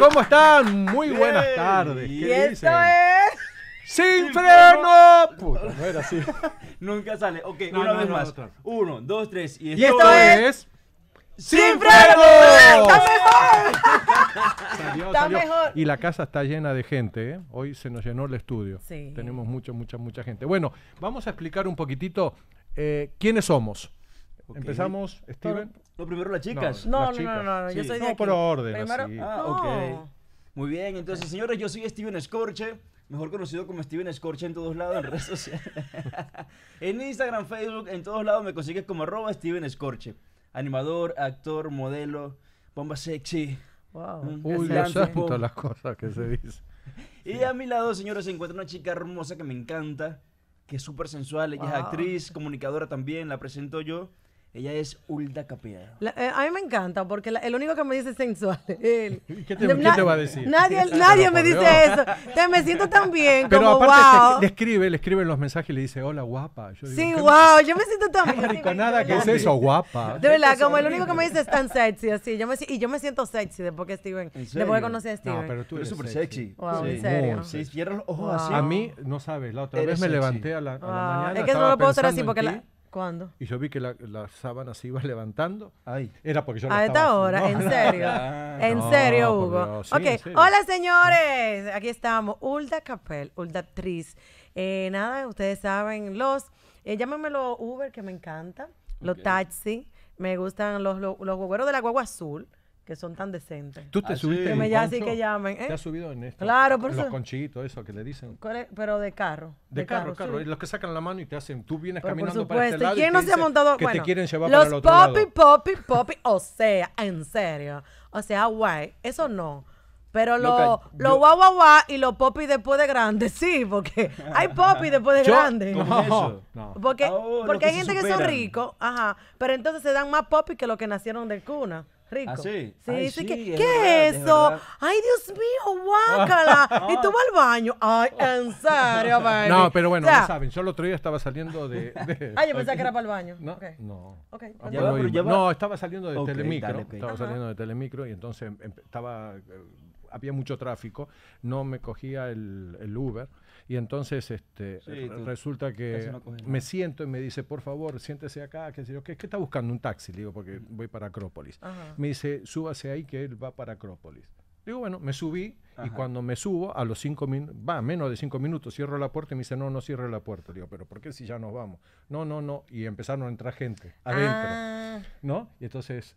¿Cómo están? Muy buenas tardes. ¿Qué y esto es... ¡Sin freno! Puta, no era así. Nunca sale. Ok, No, una vez más. Uno, dos, tres. Y esto, esto es- ¡Sin freno! ¡Está mejor! Está mejor. Y la casa está llena de gente, ¿eh? Hoy se nos llenó el estudio. Sí. Tenemos mucha, mucha, mucha gente. Bueno, vamos a explicar un poquitito eh, quiénes somos. Empezamos, Steven. No, primero las chicas. No, no, no, no, yo soy de No, por orden Ah, ok. Muy bien, entonces, señores, yo soy Steven Scorche, mejor conocido como Steven Scorche en todos lados, en redes sociales. en Instagram, Facebook, en todos lados me consigues como arroba Steven Scorche. Animador, actor, modelo, bomba sexy. Wow. Mm, Uy, lo las cosas que se dicen. Y a mi lado, señores, se encuentra una chica hermosa que me encanta, que es súper sensual, ella es actriz, comunicadora también, la presento yo. Ella es Ulda Capilla. Eh, a mí me encanta porque el único que me dice sensual es él. ¿Qué te, va a decir? Nadie, nadie me dice eso. me siento tan bien. Pero aparte le escribe, le escribe los mensajes y le dice, hola guapa. sí, wow, yo me siento tan bien. nada ¿qué es eso, guapa? De verdad, como el único que me dice es tan sexy, así. y yo me siento sexy después Steven, después de conocer a Steven. No, pero tú eres súper sexy. A mí, no sabes, la otra vez me levanté a la, a la mañana. Es que no lo puedo hacer así porque la... ¿Cuándo? Y yo vi que la, la sábana se iba levantando. ahí Era porque yo A esta hora, en serio. en serio, Hugo. hola señores. Aquí estamos. Ulda Capel, Ulda Actriz. Eh, nada, ustedes saben, los. eh, Uber que me encanta, los taxi. Me gustan los, los, de la guagua azul que son tan decentes. Tú te ah, subiste. Que me ya así que llamen. ¿eh? Te has subido en esto. Claro, por Los conchitos, eso que le dicen. Pero de carro. De, carro, carro. Los que sacan la mano y te hacen, tú vienes caminando por para este lado. ¿Quién no se ha montado? Que te quieren llevar los para el otro poppy, lado. poppy, poppy. o sea, en serio. O sea, guay. Eso no. Pero lo, lo guau, guau, guau y los popis después de grandes, sí, porque hay popis después de grandes. grande. No, no. Porque, ah, oh, porque hay gente que son ricos, ajá, pero entonces se dan más popis que los que nacieron de cuna rico. ¿Ah, sí? Sí, que, ¿qué es eso? Ay, Dios mío, guácala. y vas al baño. Ay, en serio, baby. No, pero bueno, ya saben, yo el otro día estaba saliendo de... ay ah, yo pensaba que era para el baño. No, no. no, estaba saliendo de Telemicro, estaba saliendo de Telemicro y entonces em, em, estaba... Eh, había mucho tráfico, no me cogía el Uber y entonces este, resulta que me siento y me dice, por favor, siéntese acá, qué sé ¿qué, está buscando? Un taxi, le digo, porque voy para Acrópolis. Me dice, súbase ahí que él va para Acrópolis. Digo, bueno, me subí y cuando me subo, a los cinco minutos, va, menos de cinco minutos, cierro la puerta y me dice, no, no cierre la puerta. Digo, pero ¿por qué si ya nos vamos? No, no, no. Y empezaron a entrar gente adentro, ah. ¿no? Y entonces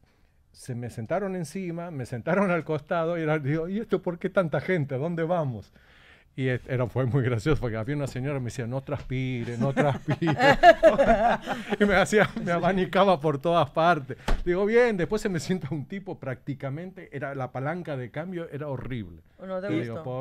se me sentaron encima, me sentaron al costado y le digo, ¿y esto por qué tanta gente? ¿A dónde vamos? Y era, fue muy gracioso porque había una señora que me decía, no transpire, no transpire. y me hacía, me abanicaba por todas partes. Digo, bien, después se me sienta un tipo prácticamente, era la palanca de cambio era horrible.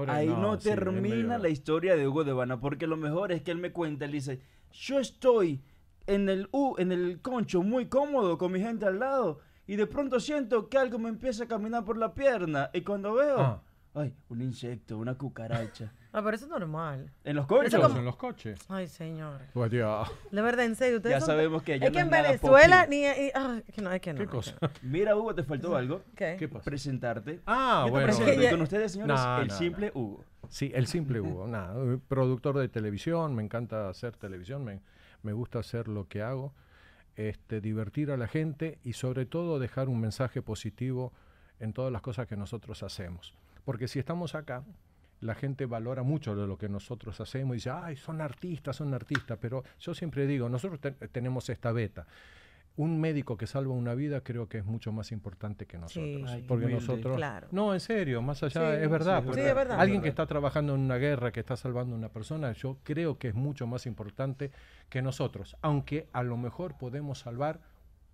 Ahí no, termina la historia de Hugo de Habana, porque lo mejor es que él me cuenta, él dice, yo estoy en el, en el concho muy cómodo con mi gente al lado y de pronto siento que algo me empieza a caminar por la pierna y cuando veo... Ah. Ay, un insecto, una cucaracha. Ah, pero eso es normal. En los coches. En los coches. Ay, señor. Pues, ya. De verdad, en serio. Ustedes Ya sabemos que hay Es que es en Venezuela ni... y- ah, que no, es que no. ¿Qué cosa? Mira, Hugo, te faltó algo. ¿Qué? ¿Qué pasa? Presentarte. Ah, bueno. con ustedes, señores, el simple Hugo. Sí, el simple Hugo, nada. Productor de televisión, me encanta hacer televisión, me, me gusta hacer lo que hago, este, divertir a la gente y sobre todo dejar un mensaje positivo en todas las cosas que nosotros hacemos. Porque si estamos acá, la gente valora mucho lo que nosotros hacemos y dice, ay, son artistas, son artistas, pero yo siempre digo, nosotros tenemos esta beta. Un médico que salva una vida creo que es mucho más importante que nosotros. porque nosotros... No, en serio, más allá, es, verdad, Alguien que está trabajando en una guerra, que está salvando a una persona, yo creo que es mucho más importante que nosotros. Aunque a lo mejor podemos salvar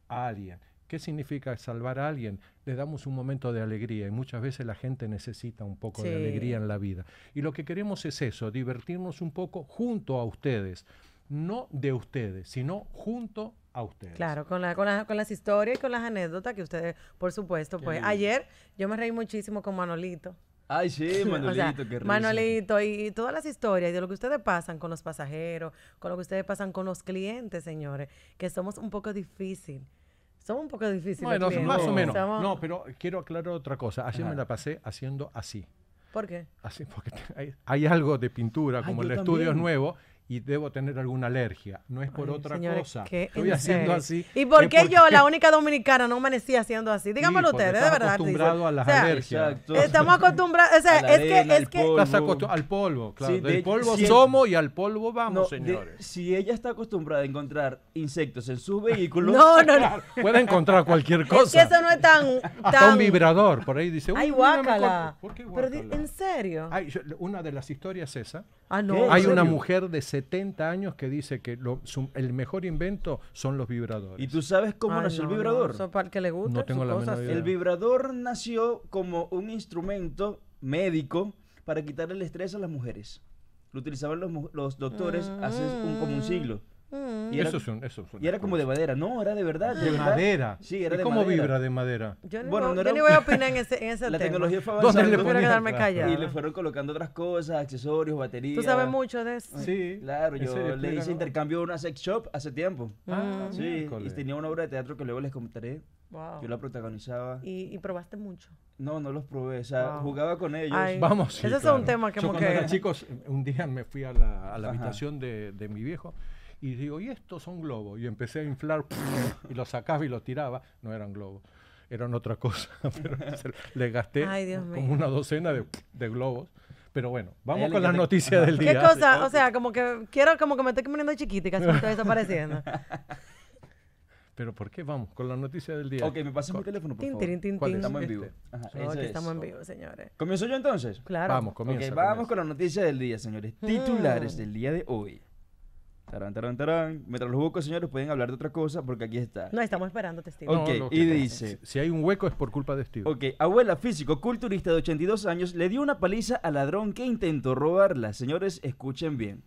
a alguien. ¿Qué significa salvar a alguien? Le damos un momento de alegría y muchas veces la gente necesita un poco de alegría en la vida. Y lo que queremos es eso, divertirnos un poco junto a ustedes, no de ustedes, sino junto a ustedes. Claro, con, la, con, las historias y con las anécdotas que ustedes, por supuesto, pues ayer yo me reí muchísimo con Manolito. Ay, sí, Manolito, qué risa. Manolito, y, todas las historias de lo que ustedes pasan con los pasajeros, con lo que ustedes pasan con los clientes, señores, que somos un poco difíciles. Somos un poco difíciles. Bueno, más o menos. No, pero quiero aclarar otra cosa. Ayer me la pasé haciendo así. ¿Por qué? Así, porque hay, algo de pintura, como el estudio es nuevo, y debo tener alguna alergia. No es por otra cosa. Estoy haciendo así. ¿Y por qué yo, la única dominicana, no amanecí haciendo así? Dígamelo ustedes, de verdad. acostumbrados a las alergias. Estamos acostumbrados. es que. al polvo, claro. Del polvo somos y al polvo vamos, señores. si ella está acostumbrada a encontrar insectos en su vehículo no, no, no. Puede encontrar cualquier cosa. Es que eso no es tan. tan... vibrador. Por ahí dice. ¡Ay, guácala! guácala? Pero, ¿en serio? una de las historias es esa. Ah, no. Hay una mujer de 70 años que dice que el mejor invento son los vibradores. ¿Y tú sabes cómo nació el vibrador? No, para el que le El vibrador nació como un instrumento médico para quitar el estrés a las mujeres. Lo utilizaban los, doctores hace un, como un mm. siglo. Mm. Y era, eso, es un, eso y era como de madera, no, era de verdad. Ah. De, madera. Sí, era ¿Y cómo vibra de madera? Yo ni bueno, no era... a opinar en ese, la tecnología fue Y le fueron colocando otras cosas, accesorios, baterías. Tú sabes mucho de eso. Sí. Claro, yo le hice intercambio a una sex shop hace tiempo. Ah, ah sí. Y tenía una obra de teatro que luego les comentaré Yo la protagonizaba. ¿Y, probaste mucho? No, no los probé. O sea, jugaba con ellos. Vamos. ese es un tema que... chicos, un día me fui a la, habitación de mi viejo y digo, y estos son globos. Y empecé a inflar y los sacaba y los tiraba. No eran globos, eran otra cosa. pero le gasté como una docena de, de globos. Pero bueno, vamos con la noticia noticias del día. ¿Qué cosa? O sea, como que quiero, como que me estoy poniendo chiquita y casi todo estoy desapareciendo. Pero ¿por qué vamos con la noticia del día? Ok, me pasó mi teléfono, por favor. Tín, estamos en vivo. Este. Ajá, estamos en vivo, señores. ¿Comienzo yo entonces? Claro. Vamos, comienza. Ok, vamos con la noticia del día, señores. Titulares mm. del día de hoy. Tarán, tarán, tarán. Mientras los huecos, señores, pueden hablar de otra cosa porque aquí está. No, estamos esperando testigo. Ok, y dice... Si hay un hueco es por culpa de Steve. Ok, abuela físico-culturista de 82 años le dio una paliza al ladrón que intentó robarla. Señores, escuchen bien.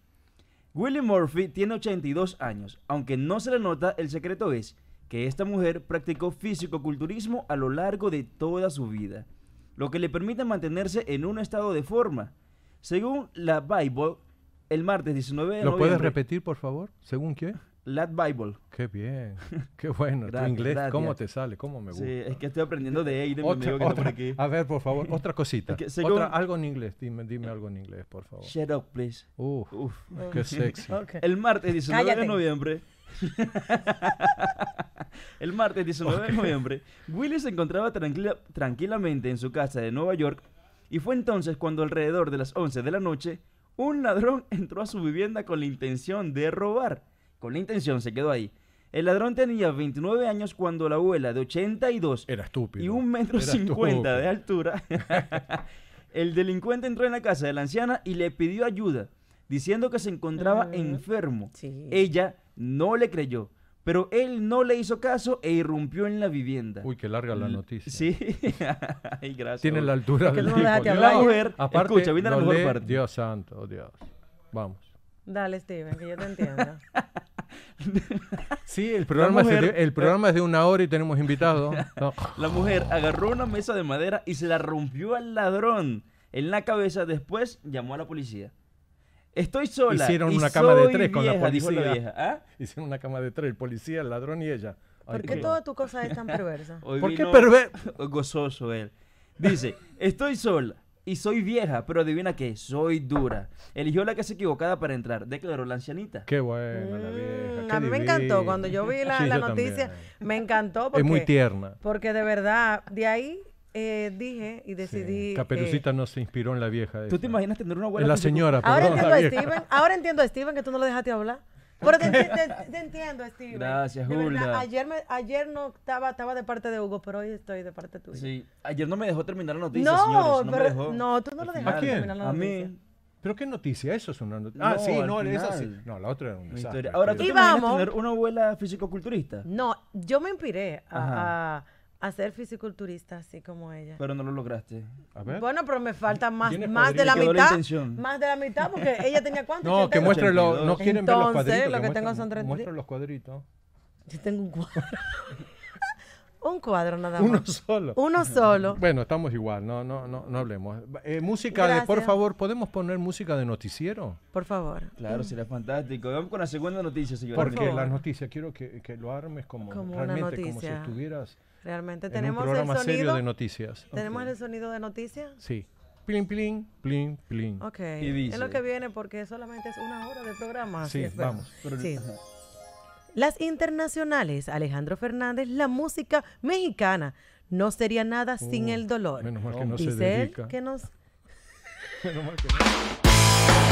Willie Murphy tiene 82 años. Aunque no se le nota, el secreto es que esta mujer practicó físico-culturismo a lo largo de toda su vida, lo que le permite mantenerse en un estado de forma. Según la Bible, el martes 19 de noviembre. ¿Lo puedes repetir, por favor? ¿Según qué? La Bible. Qué bien, qué bueno. tu inglés, ¿cómo te sale? ¿Cómo me gusta? Sí, es que estoy aprendiendo de Aiden, otra, mi A ver, por favor, otra cosita. algo en inglés, dime, dime algo en inglés, por favor. Shut up, please. Uf, qué sexy. El martes 19 de noviembre. el martes 19 de noviembre, Willy se encontraba tranquila, tranquilamente en su casa de Nueva York y fue entonces cuando alrededor de las 11 de la noche un ladrón entró a su vivienda con la intención de robar. Con la intención, se quedó ahí. El ladrón tenía 29 años cuando la abuela de 82 Era estúpido. y un metro cincuenta de altura. el delincuente entró en la casa de la anciana y le pidió ayuda, diciendo que se encontraba ah. enfermo. Ella no le creyó pero él no le hizo caso e irrumpió en la vivienda. Uy, qué larga la noticia. Sí. Ay, gracias. Tiene la altura es La mujer, escucha, viene la mejor parte. Dios santo, Dios. Vamos. Dale, Steven, que yo te entiendo. sí, el programa, es de, una hora y tenemos invitados. La mujer agarró una mesa de madera y se la rompió al ladrón en la cabeza. Después llamó a la policía. Estoy sola. Hicieron una cama de tres con la policía. ¿ah? Hicieron una cama de tres, el policía, el ladrón y ella. ¿Por qué toda tu cosa es tan perversa? ¿Por qué perverso? Gozoso él. Dice, estoy sola y soy vieja, pero adivina qué, soy dura. Eligió la que casa equivocada para entrar, declaró la ancianita. Qué buena la vieja. Mm, a mí me encantó, cuando yo vi la, noticia, me encantó. Porque, es muy tierna. Porque de verdad, de ahí eh, dije y decidí. Eh, caperucita no nos inspiró en la vieja. ¿Tú te imaginas tener una abuela? En la señora. Ahora entiendo, a Steven, ahora entiendo Steven que tú no lo dejaste hablar. Pero te, entiendo, Steven. Gracias, Julia. Ayer, no estaba, estaba de parte de Hugo, pero hoy estoy de parte tuya. Sí, ayer no me dejó terminar la noticia. No, señores, no, pero, no tú no lo dejaste terminar la a Mí. ¿Pero qué noticia? Eso es una noticia. ah, sí, no, esa así No, la otra era una historia. Ahora, ¿tú te vamos. tener una abuela fisicoculturista? No, yo me inspiré a a ser fisiculturista así como ella. Pero no lo lograste. A ver. Bueno, pero me falta más, más de la mitad. más de la mitad porque ella tenía cuánto. No, que muestre los, no quieren ver los cuadritos. Entonces, lo que, tengo son 30. Muestra los cuadritos. Yo tengo un cuadro. Un cuadro nada más. Uno solo. Uno solo. Bueno, estamos igual, no, no, no, hablemos. Eh, música de, por favor, ¿podemos poner música de noticiero? Por favor. Claro, será fantástico. Vamos con la segunda noticia, señor. Porque la noticia, quiero que, lo armes como, realmente, como si estuvieras. Realmente tenemos un el sonido de noticias. ¿Tenemos el sonido de noticias? Sí. Plin, plin, plin, plin. Ok. es lo que viene porque solamente es una hora de programa. Sí, vamos las internacionales, Alejandro Fernández, la música mexicana. No sería nada sin el dolor. Menos mal que nos...